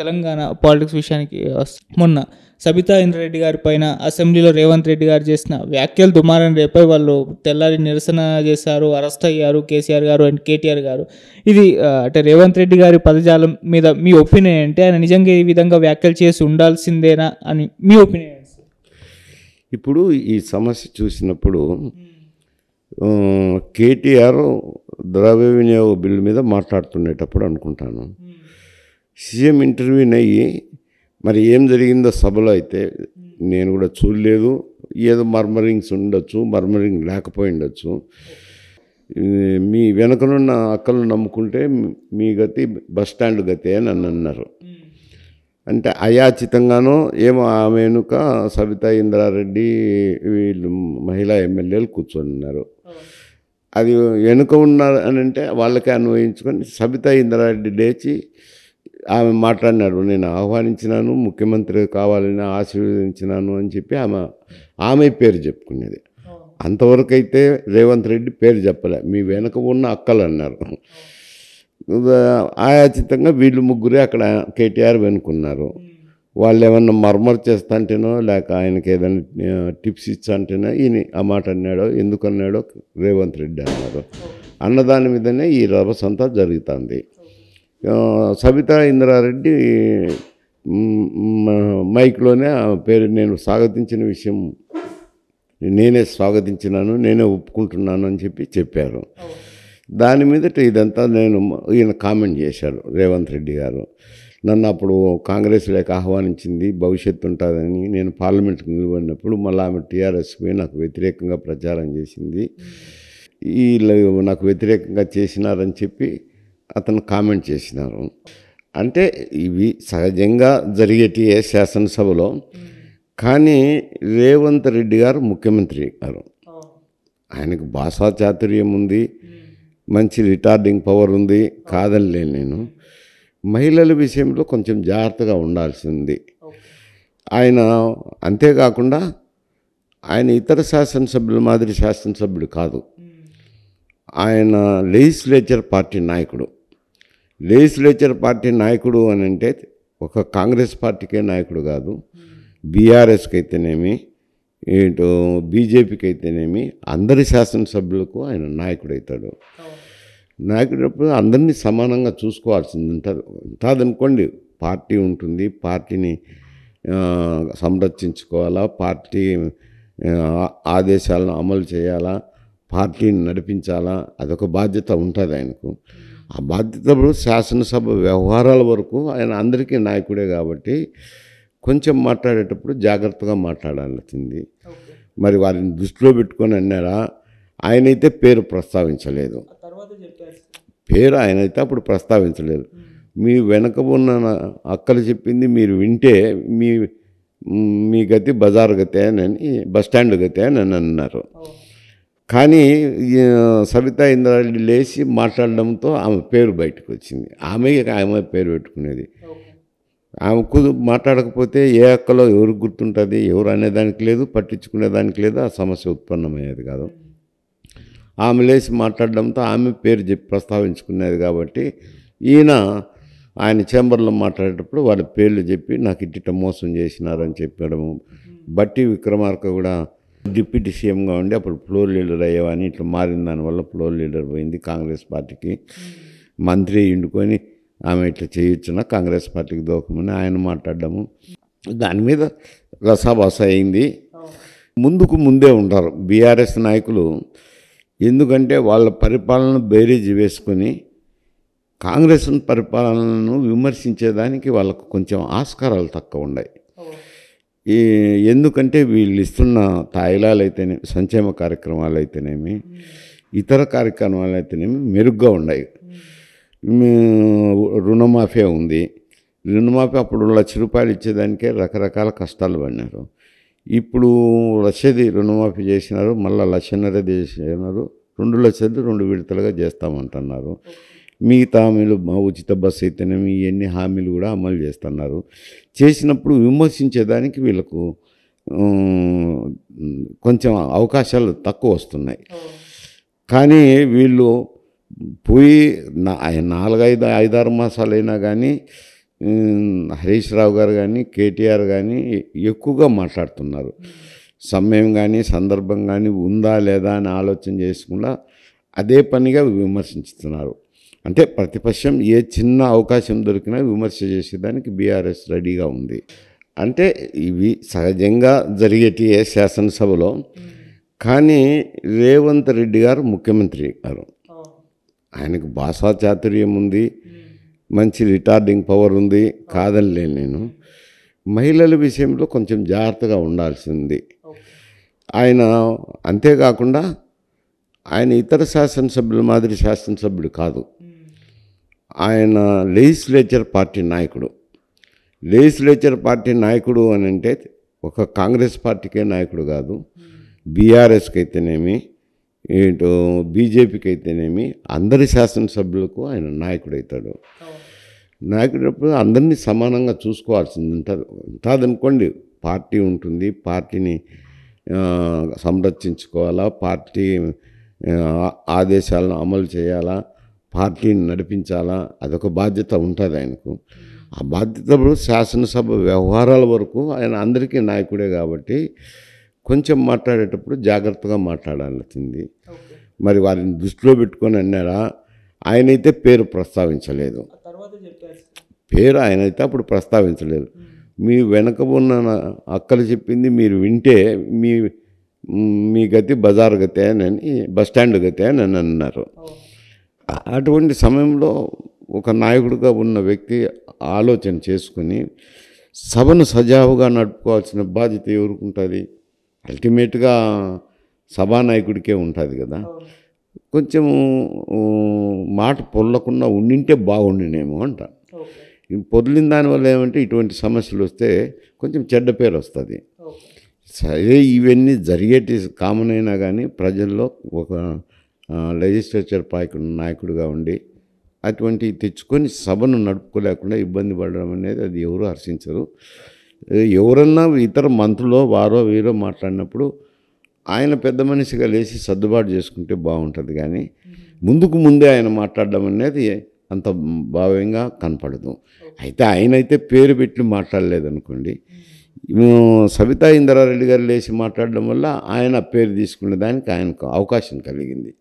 Telangana politics విషయానికి మొన్న సబితా ఇంద్రారెడ్డి గారి పైన అసెంబ్లీలో రేవంత్ రెడ్డి గారు చేసిన వ్యాఖ్యలు దుమారం రేపై వాళ్ళు తెల్లారి నిరసన చేశారు అరెస్ట్ అయ్యారు కేసీఆర్ గారు అండ్ కేటీఆర్ గారు ఇది అంటే రేవంత్ రెడ్డి గారి పదజాలం మీద మీ ఒపీనియన్ అంటే ఆయన నిజంగా ఈ విధంగా వ్యాఖ్యలు చేసి ఉండాల్సిందేనా అని మీ ఒపీనియన్ ఇప్పుడు ఈ సమస్య చూసినప్పుడు కేటీఆర్ ద్రవ్య వినియోగ బిల్లు మీద మాట్లాడుతుండేటప్పుడు అనుకుంటాను సీఎం ఇంటర్వ్యూని అయ్యి మరి ఏం జరిగిందో సభలో అయితే నేను కూడా చూడలేదు ఏదో మర్మరింగ్స్ ఉండొచ్చు మర్మరింగ్ ఉండొచ్చు మీ వెనకనున్న అక్కలు నమ్ముకుంటే మీ గతి బస్ స్టాండ్ గతి అని అని అన్నారు అంటే అయాచితంగానో ఏమో ఆమె వెనుక సబితా ఇంద్రారెడ్డి వీళ్ళు మహిళా ఎమ్మెల్యేలు కూర్చొని ఉన్నారు అది వెనుక ఉన్నారు అని అంటే వాళ్ళకే అన్వయించుకొని సబితా ఇంద్రారెడ్డి లేచి ఆమె మాట్లాడినారు నేను ఆహ్వానించినాను ముఖ్యమంత్రి కావాలని ఆశీర్వదించినాను అని చెప్పి ఆమె ఆమె పేరు చెప్పుకునేది అంతవరకు అయితే రేవంత్ రెడ్డి పేరు చెప్పలే మీ వెనక ఉన్న అక్కలు అన్నారు ఆయాచితంగా వీళ్ళు ముగ్గురే అక్కడ కేటీఆర్ వెనుకున్నారు వాళ్ళు ఏమన్నా మర్మర్ అంటేనో లేక ఆయనకి ఏదైనా టిప్స్ ఇచ్చంటేనో ఈయన ఆ మాట అన్నాడో ఎందుకు అన్నాడో రేవంత్ రెడ్డి అన్నారు అన్నదాని మీదనే ఈ రభసంతా జరుగుతుంది సబితా ఇంద్రారెడ్డి మైక్లోనే ఆ పేరు నేను స్వాగతించిన విషయం నేనే స్వాగతించినాను నేనే ఒప్పుకుంటున్నాను అని చెప్పి చెప్పారు దాని మీదట ఇదంతా నేను ఈయన కామెంట్ చేశారు రేవంత్ రెడ్డి గారు నన్ను అప్పుడు లేక ఆహ్వానించింది భవిష్యత్తు ఉంటుందని నేను పార్లమెంట్కి నిలబడినప్పుడు మళ్ళీ ఆమె టీఆర్ఎస్కి పోయి నాకు వ్యతిరేకంగా ప్రచారం చేసింది వీళ్ళు నాకు వ్యతిరేకంగా చేసినారని చెప్పి అతను కామెంట్ చేసినారు అంటే ఇవి సహజంగా ఏ శాసనసభలో కానీ రేవంత్ రెడ్డి గారు ముఖ్యమంత్రి గారు ఆయనకు భాషా చాతుర్యం ఉంది మంచి రిటార్డింగ్ పవర్ ఉంది కాదనిలే నేను మహిళల విషయంలో కొంచెం జాగ్రత్తగా ఉండాల్సింది ఆయన అంతేకాకుండా ఆయన ఇతర శాసనసభ్యుల మాదిరి శాసనసభ్యుడు కాదు ఆయన లెజిస్లేచర్ పార్టీ నాయకుడు లెజిస్లేచర్ పార్టీ నాయకుడు అని అంటే ఒక కాంగ్రెస్ పార్టీకే నాయకుడు కాదు బీఆర్ఎస్కి అయితేనేమి ఏంటో బీజేపీకి అయితేనేమి అందరి శాసనసభ్యులకు ఆయన నాయకుడు అవుతాడు నాయకుడు అందరినీ సమానంగా చూసుకోవాల్సింది ఉంటుంది కాదనుకోండి పార్టీ ఉంటుంది పార్టీని సంరక్షించుకోవాలా పార్టీ ఆదేశాలను అమలు చేయాలా పార్టీని నడిపించాలా అదొక బాధ్యత ఉంటుంది ఆయనకు ఆ బాధ్యతలు శాసనసభ వ్యవహారాల వరకు ఆయన అందరికీ నాయకుడే కాబట్టి కొంచెం మాట్లాడేటప్పుడు జాగ్రత్తగా మాట్లాడాల్సింది మరి వారిని దృష్టిలో పెట్టుకొని అన్నారా ఆయనైతే పేరు ప్రస్తావించలేదు పేరు ఆయనైతే అప్పుడు ప్రస్తావించలేదు మీ వెనక ఉన్న అక్కలు చెప్పింది మీరు వింటే మీ మీ గతి బజార్ గతే అని బస్టాండ్ గతే అని అన్నారు కానీ సవిత ఇంద్రారెడ్డి లేచి మాట్లాడడంతో ఆమె పేరు బయటకు వచ్చింది ఆమె ఆమె పేరు పెట్టుకునేది ఆమె కుదు మాట్లాడకపోతే ఏ అక్కలో ఎవరు గుర్తుంటుంది ఎవరు అనేదానికి లేదు పట్టించుకునే దానికి లేదు ఆ సమస్య ఉత్పన్నమయ్యేది కాదు ఆమె లేచి మాట్లాడడంతో ఆమె పేరు చెప్పి ప్రస్తావించుకునేది కాబట్టి ఈయన ఆయన చేంబర్లో మాట్లాడేటప్పుడు వాళ్ళ పేర్లు చెప్పి నాకు ఇట్టిట మోసం చేసినారని చెప్పడము బట్టి విక్రమార్క కూడా డిప్యూటీ సీఎంగా ఉండి అప్పుడు ఫ్లోర్ లీడర్ అయ్యేవాని ఇట్లా మారిన దానివల్ల ఫ్లోర్ లీడర్ పోయింది కాంగ్రెస్ పార్టీకి మంత్రి ఎండుకొని ఆమె ఇట్లా చేయొచ్చున కాంగ్రెస్ పార్టీకి దోకమని ఆయన మాట్లాడము దాని మీద రసాభాస అయింది ముందుకు ముందే ఉంటారు బీఆర్ఎస్ నాయకులు ఎందుకంటే వాళ్ళ పరిపాలన బేరేజ్ వేసుకొని కాంగ్రెస్ పరిపాలనను విమర్శించేదానికి వాళ్ళకు కొంచెం ఆస్కారాలు తక్కువ ఉన్నాయి ఈ ఎందుకంటే వీళ్ళు ఇస్తున్న తాయిలాలు అయితేనే సంక్షేమ కార్యక్రమాలు అయితేనేమి ఇతర కార్యక్రమాలు అయితేనేమి మెరుగ్గా ఉన్నాయి రుణమాఫీ ఉంది రుణమాఫీ అప్పుడు లక్ష రూపాయలు ఇచ్చేదానికే రకరకాల కష్టాలు పడినారు ఇప్పుడు లక్షది రుణమాఫీ చేసినారు మళ్ళీ లక్షన్నర చేసినారు రెండు లక్షలు రెండు విడతలుగా చేస్తామంటున్నారు మిగతా హామీలు ఉచిత బస్సు అయితేనేమి ఇవన్నీ హామీలు కూడా అమలు చేస్తున్నారు చేసినప్పుడు విమర్శించేదానికి వీళ్ళకు కొంచెం అవకాశాలు తక్కువ వస్తున్నాయి కానీ వీళ్ళు పోయి నాలుగైదు ఐదారు మాసాలైనా కానీ హరీష్ రావు గారు కానీ కేటీఆర్ కానీ ఎక్కువగా మాట్లాడుతున్నారు సమయం కానీ సందర్భం కానీ ఉందా లేదా అని ఆలోచన చేసుకుండా అదే పనిగా విమర్శించుతున్నారు అంటే ప్రతిపక్షం ఏ చిన్న అవకాశం దొరికినా విమర్శ చేసేదానికి బీఆర్ఎస్ రెడీగా ఉంది అంటే ఇవి సహజంగా జరిగేటి శాసనసభలో కానీ రేవంత్ రెడ్డి గారు ముఖ్యమంత్రి గారు ఆయనకు భాషా చాతుర్యం ఉంది మంచి రిటార్డింగ్ పవర్ ఉంది కాదనిలే నేను మహిళల విషయంలో కొంచెం జాగ్రత్తగా ఉండాల్సింది ఆయన అంతేకాకుండా ఆయన ఇతర శాసనసభ్యుల మాదిరి శాసనసభ్యుడు కాదు ఆయన లెజిస్లేచర్ పార్టీ నాయకుడు లెజిస్లేచర్ పార్టీ నాయకుడు అని అంటే ఒక కాంగ్రెస్ పార్టీకే నాయకుడు కాదు బీఆర్ఎస్కి అయితేనేమి ఇటు బీజేపీకి అయితేనేమి అందరి శాసనసభ్యులకు ఆయన నాయకుడు అవుతాడు నాయకుడప్పుడు అందరినీ సమానంగా చూసుకోవాల్సింది ఉంటుంది కాదనుకోండి పార్టీ ఉంటుంది పార్టీని సంరక్షించుకోవాలా పార్టీ ఆదేశాలను అమలు చేయాలా పార్టీని నడిపించాలా అదొక బాధ్యత ఉంటుంది ఆయనకు ఆ బాధ్యతలు శాసనసభ వ్యవహారాల వరకు ఆయన అందరికీ నాయకుడే కాబట్టి కొంచెం మాట్లాడేటప్పుడు జాగ్రత్తగా మాట్లాడాల్సింది మరి వారిని దృష్టిలో పెట్టుకొని అన్నారా ఆయనైతే పేరు ప్రస్తావించలేదు పేరు ఆయనైతే అప్పుడు ప్రస్తావించలేదు మీ వెనక ఉన్న అక్కలు చెప్పింది మీరు వింటే మీ మీ గతి బజార్ గతే అని బస్టాండ్ గతే అని అన్నారు అటువంటి సమయంలో ఒక నాయకుడిగా ఉన్న వ్యక్తి ఆలోచన చేసుకుని సభను సజావుగా నడుపుకోవాల్సిన బాధ్యత ఎవరుకుంటుంది అల్టిమేట్గా సభానాయకుడికే ఉంటుంది కదా కొంచెం మాట పొల్లకుండా ఉండింటే బాగుండినేమో అంట పొదిలిన దానివల్ల ఏమంటే ఇటువంటి సమస్యలు వస్తే కొంచెం చెడ్డ పేరు వస్తుంది సరే ఇవన్నీ జరిగేటి కామన్ అయినా కానీ ప్రజల్లో ఒక లెజిస్లేచర్ పాయకుడు నాయకుడిగా ఉండి అటువంటివి తెచ్చుకొని సభను నడుపుకోలేకుండా ఇబ్బంది పడడం అనేది అది ఎవరు హర్షించరు ఎవరన్నా ఇతర మంత్రులో వారో వీరో మాట్లాడినప్పుడు ఆయన పెద్ద మనిషిగా లేచి సర్దుబాటు చేసుకుంటే బాగుంటుంది కానీ ముందుకు ముందే ఆయన మాట్లాడడం అనేది అంత భావ్యంగా కనపడదు అయితే ఆయనైతే పేరు పెట్టి మాట్లాడలేదనుకోండి సబితా ఇందిరారెడ్డి గారు లేచి మాట్లాడడం వల్ల ఆయన పేరు తీసుకునే దానికి ఆయనకు అవకాశం కలిగింది